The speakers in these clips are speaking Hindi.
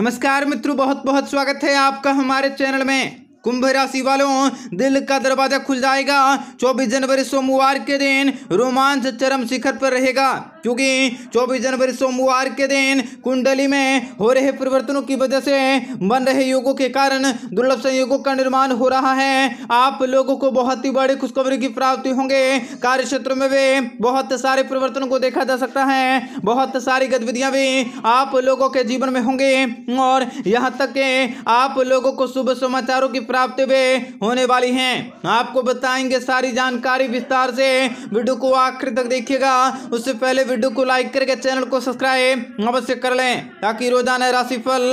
नमस्कार मित्रों बहुत बहुत स्वागत है आपका हमारे चैनल में कुंभ राशि वालों दिल का दरवाजा खुल जाएगा 24 जनवरी सोमवार के दिन रोमांच चरम शिखर पर रहेगा क्योंकि 24 जनवरी सोमवार के दिन कुंडली में हो रहे परिवर्तनों की वजह से बन रहे योगों के कारण दुर्लभ संयोगों का निर्माण हो रहा है आप लोगों को बहुत ही बड़ी खुशखबरी की प्राप्ति होंगे कार्य क्षेत्र में भी बहुत सारे परिवर्तनों को देखा जा सकता है बहुत सारी गतिविधियां भी आप लोगों के जीवन में होंगे और यहाँ तक के आप लोगों को शुभ समाचारों की प्राप्ति भी होने वाली है आपको बताएंगे सारी जानकारी विस्तार से वीडियो को आखिर तक देखिएगा उससे पहले वीडियो को लाइक करके चैनल को सब्सक्राइब अवश्य कर लें ताकि रोजाना राशिफल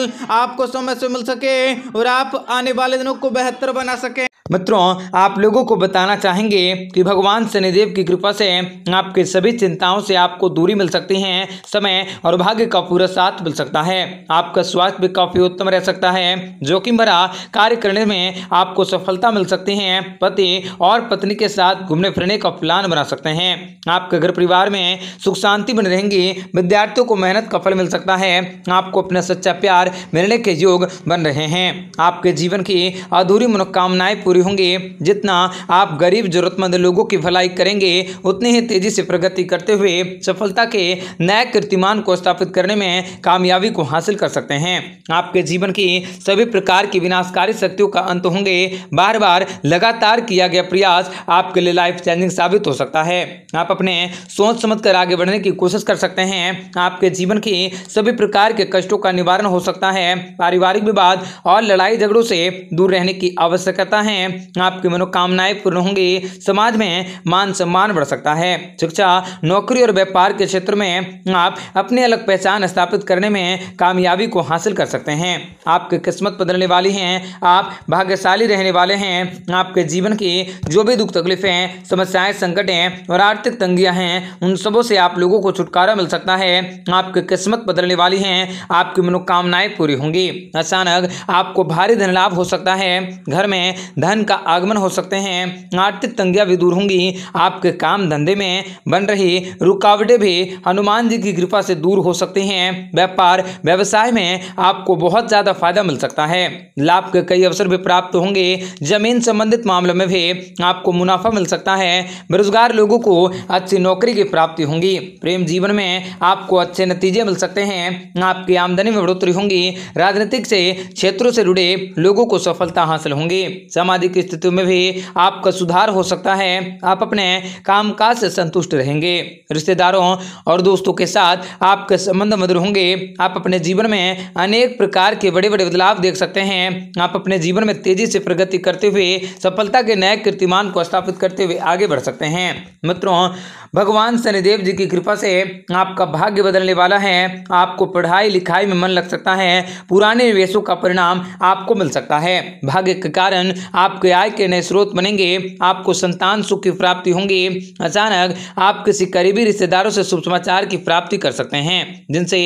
आपको समय से मिल सके और आप आने वाले दिनों को बेहतर बना सकें मित्रों आप लोगों को बताना चाहेंगे कि भगवान शनिदेव की कृपा से आपके सभी चिंताओं से आपको दूरी मिल सकती है समय और भाग्य का पूरा साथ मिल सकता है आपका स्वास्थ्य भी काफी उत्तम रह सकता है जोखिम भरा कार्य करने में आपको सफलता मिल सकती है पति और पत्नी के साथ घूमने फिरने का प्लान बना सकते हैं आपके घर परिवार में सुख शांति बनी रहेंगी विद्यार्थियों को मेहनत का फल मिल सकता है आपको अपना सच्चा प्यार मिलने के योग बन रहे हैं आपके जीवन की अधूरी मनोकामनाएं पूरी भी होंगे जितना आप गरीब जरूरतमंद लोगों की भलाई करेंगे उतने ही तेजी से प्रगति करते हुए सफलता के नए कीर्तिमान को स्थापित करने में कामयाबी को हासिल कर सकते हैं आपके जीवन की सभी प्रकार की विनाशकारी शक्तियों का अंत होंगे बार बार लगातार किया गया प्रयास आपके लिए लाइफ चेंजिंग साबित हो सकता है आप अपने सोच समझ कर आगे बढ़ने की कोशिश कर सकते हैं आपके जीवन की सभी प्रकार के कष्टों का निवारण हो सकता है पारिवारिक विवाद और लड़ाई झगड़ों से दूर रहने की आवश्यकता है आपकी मनोकामनाएं पूर्ण होंगी समाज में मान सम्मान बढ़ सकता है शिक्षा नौकरी और व्यापार के क्षेत्र में आप अपनी अलग पहचान स्थापित करने में कामयाबी को हासिल कर सकते हैं आपकी किस्मत बदलने वाली है आप भाग्यशाली रहने वाले हैं आपके जीवन की जो भी दुख तकलीफें समस्याएं संकटें और आर्थिक तंगियां हैं उन सबों से आप लोगों को छुटकारा मिल सकता है आपकी किस्मत बदलने वाली है आपकी मनोकामनाएं पूरी होंगी अचानक आपको भारी धन लाभ हो सकता है घर में धन धन का आगमन हो सकते हैं आर्थिक तंगियां भी दूर होंगी आपके काम धंधे में बन रही रुकावटें भी हनुमान जी की कृपा से दूर हो सकते हैं व्यापार व्यवसाय में आपको बहुत ज़्यादा फायदा मिल सकता है लाभ के कई अवसर भी प्राप्त होंगे जमीन संबंधित मामलों में भी आपको मुनाफा मिल सकता है बेरोजगार लोगों को अच्छी नौकरी की प्राप्ति होंगी प्रेम जीवन में आपको अच्छे नतीजे मिल सकते हैं आपकी आमदनी में बढ़ोतरी होंगी राजनीतिक से क्षेत्रों से जुड़े लोगों को सफलता हासिल होंगी समाज आदि की स्थितियों में भी आपका सुधार हो सकता है आप अपने कामकाज से संतुष्ट रहेंगे रिश्तेदारों और दोस्तों के साथ आपके संबंध मधुर होंगे आप अपने जीवन में अनेक प्रकार के बड़े बड़े बदलाव देख सकते हैं आप अपने जीवन में तेजी से प्रगति करते हुए सफलता के नए कीर्तिमान को स्थापित करते हुए आगे बढ़ सकते हैं मित्रों भगवान शनिदेव जी की कृपा से आपका भाग्य बदलने वाला है आपको पढ़ाई लिखाई में मन लग सकता है पुराने निवेशों का परिणाम आपको मिल सकता है भाग्य के कारण आप आपके आय के नए स्रोत बनेंगे आपको संतान सुख की प्राप्ति होंगी अचानक आप किसी करीबी रिश्तेदारों से शुभ समाचार की प्राप्ति कर सकते हैं जिनसे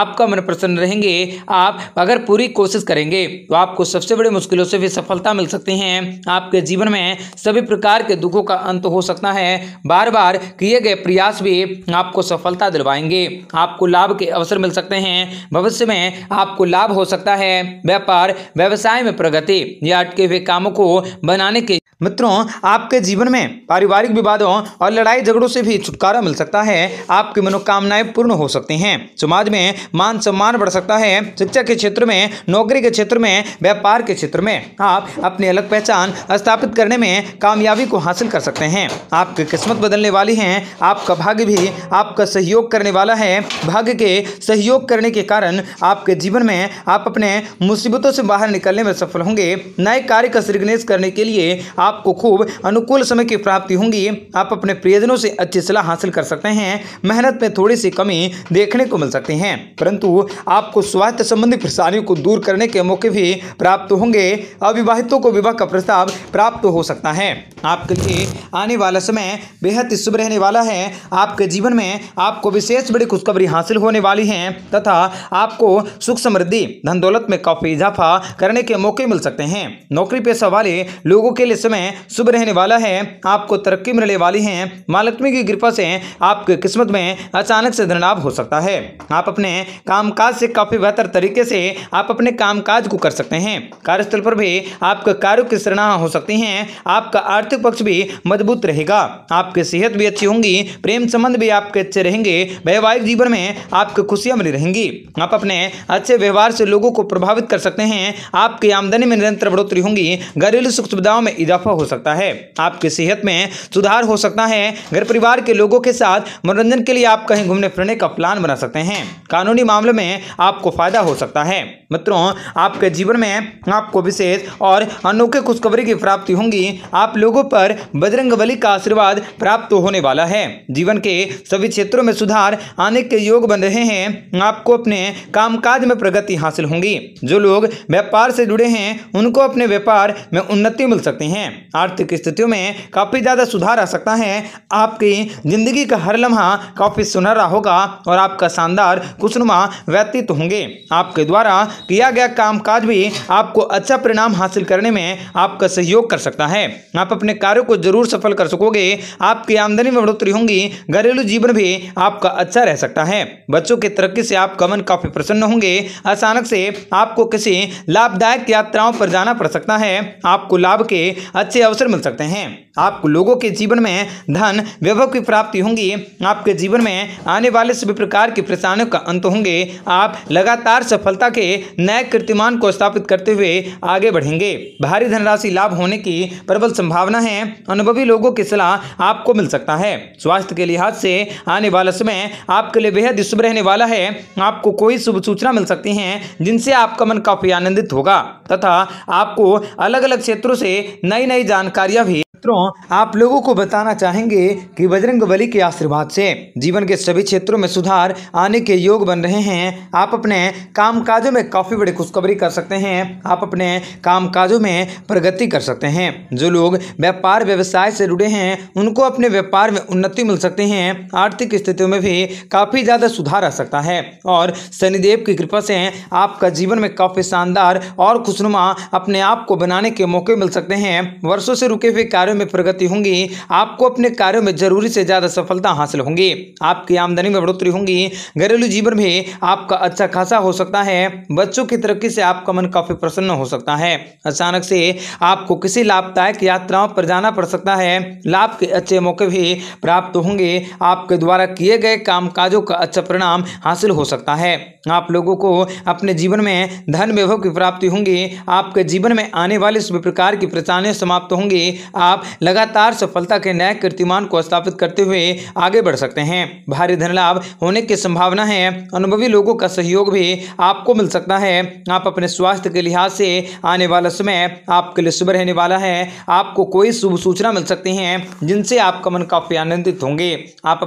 आपका मन प्रसन्न रहेंगे आप अगर पूरी कोशिश करेंगे तो आपको सबसे बड़ी मुश्किलों से भी सफलता मिल सकती है आपके जीवन में सभी प्रकार के दुखों का अंत हो सकता है बार बार किए गए प्रयास भी आपको सफलता दिलवाएंगे आपको लाभ के अवसर मिल सकते हैं भविष्य में आपको लाभ हो सकता है व्यापार व्यवसाय में प्रगति या अटके हुए कामों को बनाने के मित्रों आपके जीवन में पारिवारिक विवादों और लड़ाई झगड़ों से भी छुटकारा मिल सकता है आपकी मनोकामनाएं पूर्ण हो सकती हैं समाज में मान सम्मान बढ़ सकता है शिक्षा के क्षेत्र में नौकरी के क्षेत्र में व्यापार के क्षेत्र में आप अपनी अलग पहचान स्थापित करने में कामयाबी को हासिल कर सकते हैं आपकी किस्मत बदलने वाली है आपका भाग्य भी आपका सहयोग करने वाला है भाग्य के सहयोग करने के कारण आपके जीवन में आप अपने मुसीबतों से बाहर निकलने में सफल होंगे नए कार्य का श्रीगणेश निवेश करने के लिए आपको खूब अनुकूल समय की प्राप्ति होंगी आप अपने प्रियजनों से अच्छी सलाह हासिल कर सकते हैं मेहनत में थोड़ी सी कमी देखने को मिल सकती है परंतु आपको स्वास्थ्य संबंधी परेशानियों को दूर करने के मौके भी प्राप्त होंगे अविवाहितों को विवाह का प्रस्ताव प्राप्त हो सकता है आपके लिए आने वाला समय बेहद शुभ रहने वाला है आपके जीवन में आपको विशेष बड़ी खुशखबरी हासिल होने वाली है तथा आपको सुख समृद्धि धन दौलत में काफी इजाफा करने के मौके मिल सकते हैं नौकरी पेशा वाले वाले लोगों के लिए समय शुभ रहने वाला है आपको तरक्की मिलने वाली है महालक्ष्मी की कृपा से आपके किस्मत में अचानक से धनलाभ हो सकता है आप अपने कामकाज से काफ़ी बेहतर तरीके से आप अपने कामकाज को कर सकते हैं कार्यस्थल पर भी आपका कार्यों की सराहना हो सकती है आपका आर्थिक पक्ष भी मजबूत रहेगा आपकी सेहत भी अच्छी होंगी प्रेम संबंध भी आपके अच्छे रहेंगे वैवाहिक जीवन में आपको खुशियां मिली रहेंगी आप अपने अच्छे व्यवहार से लोगों को प्रभावित कर सकते हैं आपकी आमदनी में निरंतर बढ़ोतरी होंगी घरेलू घरेलू सुख सुविधाओं में इजाफा हो सकता है आपकी सेहत में सुधार हो सकता है घर परिवार के लोगों के साथ मनोरंजन के लिए आप कहीं घूमने फिरने का प्लान बना सकते हैं कानूनी मामले में आपको फायदा हो सकता है मित्रों आपके जीवन में आपको विशेष और अनोखे खुशखबरी की प्राप्ति होंगी आप लोगों पर बजरंग बली का आशीर्वाद प्राप्त होने वाला है जीवन के सभी क्षेत्रों में सुधार आने के योग बन रहे हैं आपको अपने कामकाज में प्रगति हासिल होंगी जो लोग व्यापार से जुड़े हैं उनको अपने व्यापार में उन्नति मिल सकती हैं आर्थिक स्थितियों में काफ़ी ज़्यादा सुधार आ सकता है आपकी ज़िंदगी का हर लम्हा काफ़ी सुनहरा होगा और आपका शानदार खुशनुमा व्यतीत होंगे आपके द्वारा किया गया कामकाज भी आपको अच्छा परिणाम हासिल करने में आपका सहयोग कर सकता है आप अपने कार्यों को जरूर सफल कर सकोगे आपकी आमदनी में बढ़ोतरी होंगी घरेलू जीवन भी आपका अच्छा रह सकता है बच्चों की तरक्की से आप कमन काफ़ी प्रसन्न होंगे अचानक से आपको किसी लाभदायक यात्राओं पर जाना पड़ सकता है आपको लाभ के अच्छे अवसर मिल सकते हैं आप लोगों के जीवन में धन वैभव की प्राप्ति होंगी आपके जीवन में आने वाले सभी प्रकार की परेशानियों का अंत होंगे आप लगातार सफलता के नए कीर्तिमान को स्थापित करते हुए आगे बढ़ेंगे भारी धनराशि लाभ होने की प्रबल संभावना है अनुभवी लोगों की सलाह आपको मिल सकता है स्वास्थ्य के लिहाज से आने वाला समय आपके लिए बेहद शुभ रहने वाला है आपको कोई शुभ सूचना मिल सकती है जिनसे आपका मन काफी आनंदित होगा तथा आपको अलग अलग क्षेत्रों से नई नई जानकारियां भी मित्रों आप लोगों को बताना चाहेंगे कि बजरंग बली के आशीर्वाद से जीवन के सभी क्षेत्रों में सुधार आने के योग बन रहे हैं आप अपने कामकाजों में काफ़ी बड़ी खुशखबरी कर सकते हैं आप अपने कामकाजों में प्रगति कर सकते हैं जो लोग व्यापार व्यवसाय से जुड़े हैं उनको अपने व्यापार में उन्नति मिल सकती है आर्थिक स्थितियों में भी काफ़ी ज़्यादा सुधार आ सकता है और शनिदेव की कृपा से आपका जीवन में काफ़ी शानदार और खुशनुमा अपने आप को बनाने के मौके मिल सकते हैं वर्षों से रुके हुए कार्य कार्यों में प्रगति होंगी आपको अपने कार्यों में जरूरी से ज़्यादा सफलता हासिल होंगी आपकी आमदनी में बढ़ोतरी होंगी घरेलू जीवन में आपका अच्छा खासा हो सकता है बच्चों की तरक्की से आपका मन काफ़ी प्रसन्न हो सकता है अचानक से आपको किसी लाभदायक यात्राओं पर जाना पड़ सकता है लाभ के अच्छे मौके भी प्राप्त होंगे आपके द्वारा किए गए काम का अच्छा परिणाम हासिल हो सकता है आप लोगों को अपने जीवन में धन वैभव की प्राप्ति होंगी आपके जीवन में आने वाले सभी प्रकार की परेशानियां समाप्त होंगी आप लगातार सफलता के नए कीर्तिमान को स्थापित करते हुए आगे बढ़ सकते हैं भारी धन लाभ होने की संभावना है अनुभवी लोगों का सहयोग भी आपको मिल सकता है आप अपने स्वास्थ्य के लिहाज से आने वाला समय आपके लिए शुभ रहने वाला है आपको कोई शुभ सूचना मिल सकती है जिनसे आपका मन काफ़ी आनंदित होंगे आप